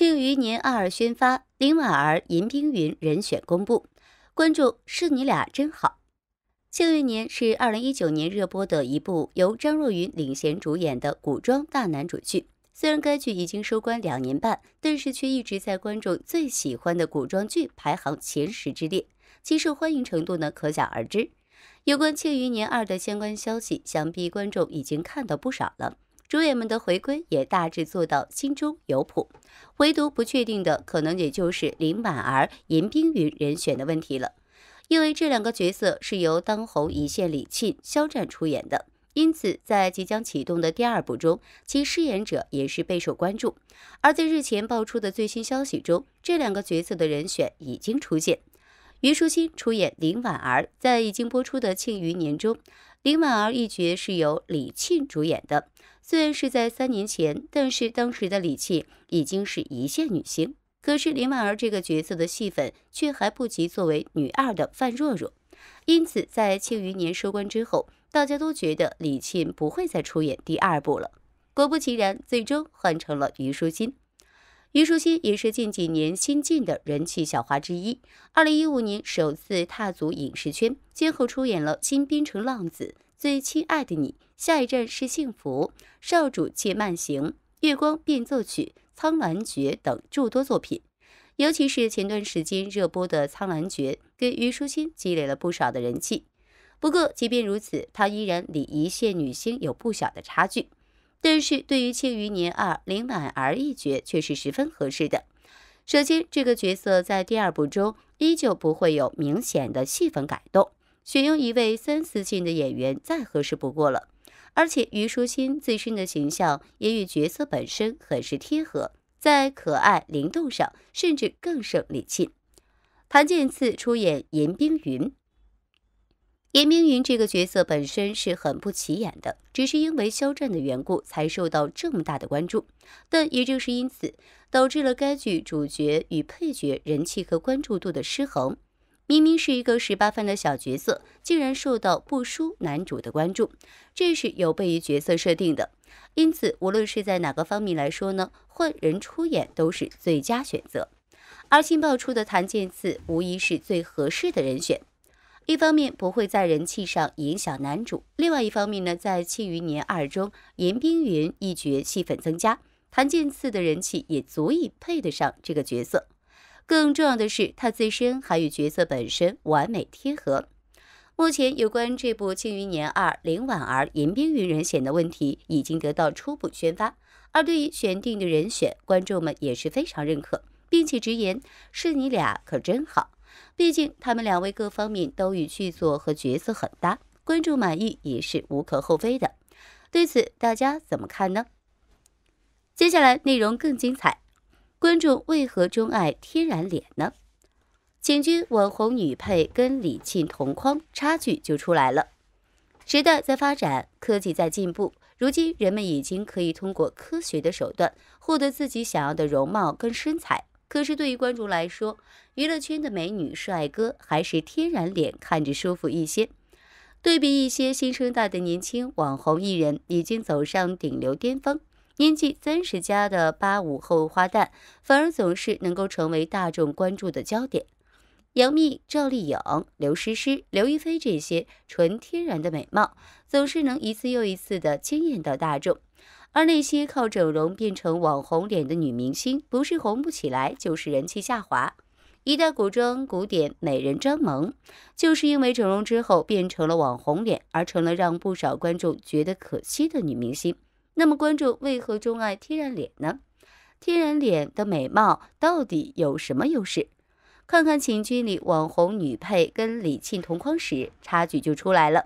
庆余年二宣发，林婉儿、银冰云人选公布。关注是你俩真好，《庆余年》是二零一九年热播的一部由张若昀领衔主演的古装大男主剧。虽然该剧已经收官两年半，但是却一直在观众最喜欢的古装剧排行前十之列，其受欢迎程度呢，可想而知。有关《庆余年二》的相关消息，想必观众已经看到不少了。主演们的回归也大致做到心中有谱，唯独不确定的可能也就是林婉儿、严冰云人选的问题了。因为这两个角色是由当红一线李沁、肖战出演的，因此在即将启动的第二部中，其饰演者也是备受关注。而在日前爆出的最新消息中，这两个角色的人选已经出现。虞书欣出演林婉儿，在已经播出的《庆余年》中，林婉儿一角是由李沁主演的。虽然是在三年前，但是当时的李沁已经是一线女星，可是林婉儿这个角色的戏份却还不及作为女二的范若若。因此，在《庆余年》收官之后，大家都觉得李沁不会再出演第二部了。果不其然，最终换成了虞书欣。虞书欣也是近几年新晋的人气小花之一。二零一五年首次踏足影视圈，先后出演了《新边城浪子》《最亲爱的你》。下一站是幸福，少主且慢行，月光变奏曲，苍兰诀等诸多作品，尤其是前段时间热播的《苍兰诀》，给虞书欣积累了不少的人气。不过，即便如此，她依然离一线女星有不小的差距。但是，对于庆余年二林婉儿一角，却是十分合适的。首先，这个角色在第二部中依旧不会有明显的戏份改动，选用一位三四线的演员再合适不过了。而且，虞书欣自身的形象也与角色本身很是贴合，在可爱灵动上甚至更胜李沁。谭健次出演严冰云，严冰云这个角色本身是很不起眼的，只是因为肖战的缘故才受到这么大的关注。但也正是因此，导致了该剧主角与配角人气和关注度的失衡。明明是一个十八分的小角色，竟然受到不输男主的关注，这是有悖于角色设定的。因此，无论是在哪个方面来说呢，换人出演都是最佳选择。而新爆出的谭健次无疑是最合适的人选。一方面不会在人气上影响男主，另外一方面呢，在《庆余年二》中，严冰云一角戏份增加，谭健次的人气也足以配得上这个角色。更重要的是，他自身还与角色本身完美贴合。目前有关这部《庆余年二》，林婉儿、迎宾与人选的问题已经得到初步宣发，而对于选定的人选，观众们也是非常认可，并且直言：“是你俩可真好。”毕竟他们两位各方面都与剧作和角色很搭，观众满意也是无可厚非的。对此，大家怎么看呢？接下来内容更精彩。观众为何钟爱天然脸呢？请君网红女配跟李沁同框，差距就出来了。时代在发展，科技在进步，如今人们已经可以通过科学的手段获得自己想要的容貌跟身材。可是对于观众来说，娱乐圈的美女帅哥还是天然脸看着舒服一些。对比一些新生代的年轻网红艺人，已经走上顶流巅峰。年纪三十加的八五后花旦，反而总是能够成为大众关注的焦点。杨幂、赵丽颖、刘诗诗、刘亦菲这些纯天然的美貌，总是能一次又一次的惊艳到大众。而那些靠整容变成网红脸的女明星，不是红不起来，就是人气下滑。一代古装古典美人张萌，就是因为整容之后变成了网红脸，而成了让不少观众觉得可惜的女明星。那么，观众为何钟爱天然脸呢？天然脸的美貌到底有什么优势？看看《请君》里网红女配跟李沁同框时，差距就出来了。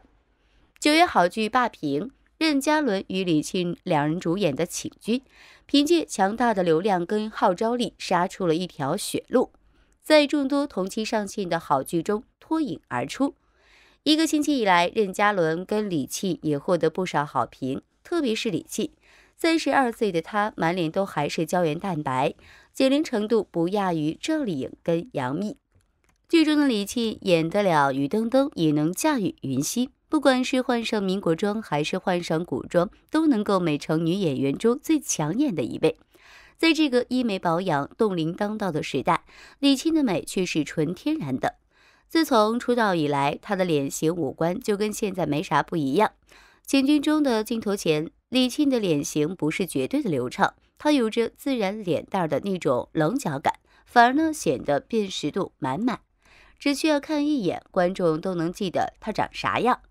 九月好剧霸屏，任嘉伦与李沁两人主演的《请君》，凭借强大的流量跟号召力，杀出了一条血路，在众多同期上线的好剧中脱颖而出。一个星期以来，任嘉伦跟李沁也获得不少好评。特别是李沁，三十二岁的她满脸都还是胶原蛋白，减龄程度不亚于赵丽颖跟杨幂。剧中的李沁演得了于登登，也能驾驭云溪。不管是换上民国装，还是换上古装，都能够美成女演员中最抢眼的一位。在这个医美保养冻龄当道的时代，李沁的美却是纯天然的。自从出道以来，她的脸型五官就跟现在没啥不一样。行军中的镜头前，李沁的脸型不是绝对的流畅，她有着自然脸蛋的那种棱角感，反而呢显得辨识度满满。只需要看一眼，观众都能记得她长啥样。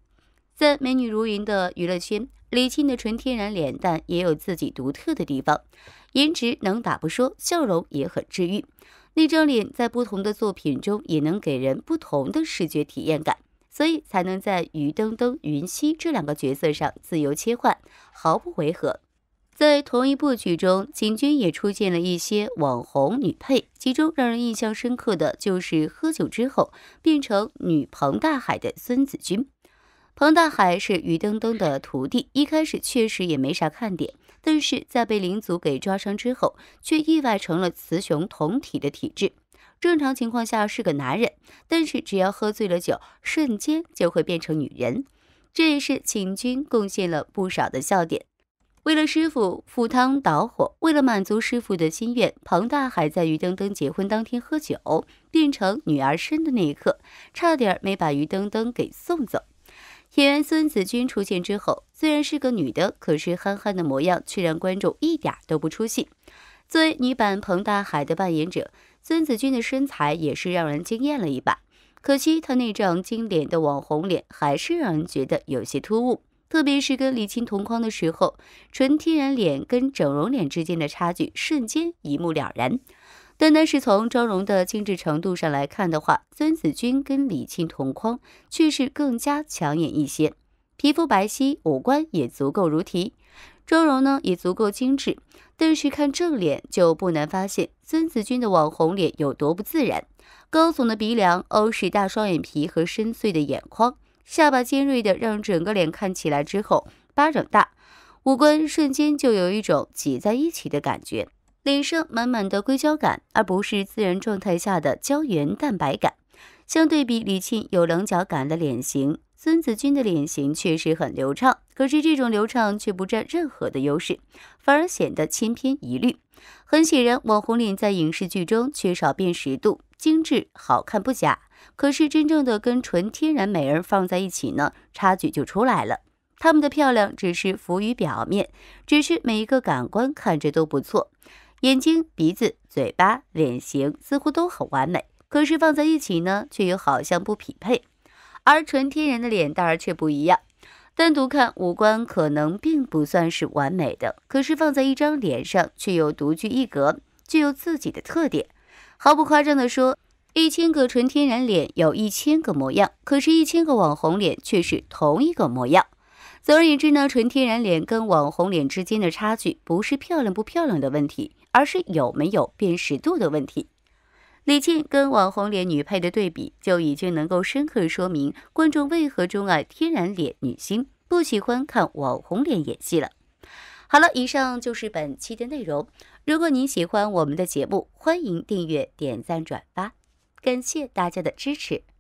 在美女如云的娱乐圈，李沁的纯天然脸蛋也有自己独特的地方，颜值能打不说，笑容也很治愈。那张脸在不同的作品中也能给人不同的视觉体验感。所以才能在于登登、云溪这两个角色上自由切换，毫不违和。在同一部剧中，秦军也出现了一些网红女配，其中让人印象深刻的就是喝酒之后变成女彭大海的孙子军。彭大海是于登登的徒弟，一开始确实也没啥看点，但是在被灵族给抓伤之后，却意外成了雌雄同体的体质。正常情况下是个男人，但是只要喝醉了酒，瞬间就会变成女人。这也是秦军贡献了不少的笑点。为了师傅赴汤蹈火，为了满足师傅的心愿，彭大海在于登登结婚当天喝酒变成女儿身的那一刻，差点没把于登登给送走。演员孙子君出现之后，虽然是个女的，可是憨憨的模样却让观众一点都不出戏。作为女版彭大海的扮演者。孙子君的身材也是让人惊艳了一把，可惜他那张经典的网红脸还是让人觉得有些突兀，特别是跟李沁同框的时候，纯天然脸跟整容脸之间的差距瞬间一目了然。单单是从妆容的精致程度上来看的话，孙子君跟李沁同框确实更加抢眼一些，皮肤白皙，五官也足够如题。妆容呢也足够精致，但是看正脸就不难发现，孙子君的网红脸有多不自然。高耸的鼻梁、欧式大双眼皮和深邃的眼眶，下巴尖锐的让整个脸看起来之后巴掌大，五官瞬间就有一种挤在一起的感觉，脸上满满的硅胶感，而不是自然状态下的胶原蛋白感。相对比李沁有棱角感的脸型，孙子君的脸型确实很流畅。可是这种流畅却不占任何的优势，反而显得千篇一律。很显然，网红脸在影视剧中缺少辨识度。精致好看不假，可是真正的跟纯天然美人放在一起呢，差距就出来了。他们的漂亮只是浮于表面，只是每一个感官看着都不错，眼睛、鼻子、嘴巴、脸型似乎都很完美。可是放在一起呢，却又好像不匹配。而纯天然的脸蛋儿却不一样。单独看五官可能并不算是完美的，可是放在一张脸上却又独具一格，具有自己的特点。毫不夸张地说，一千个纯天然脸有一千个模样，可是，一千个网红脸却是同一个模样。总而言之呢，纯天然脸跟网红脸之间的差距不是漂亮不漂亮的问题，而是有没有辨识度的问题。李沁跟网红脸女配的对比，就已经能够深刻说明观众为何钟爱天然脸女星，不喜欢看网红脸演戏了。好了，以上就是本期的内容。如果您喜欢我们的节目，欢迎订阅、点赞、转发，感谢大家的支持。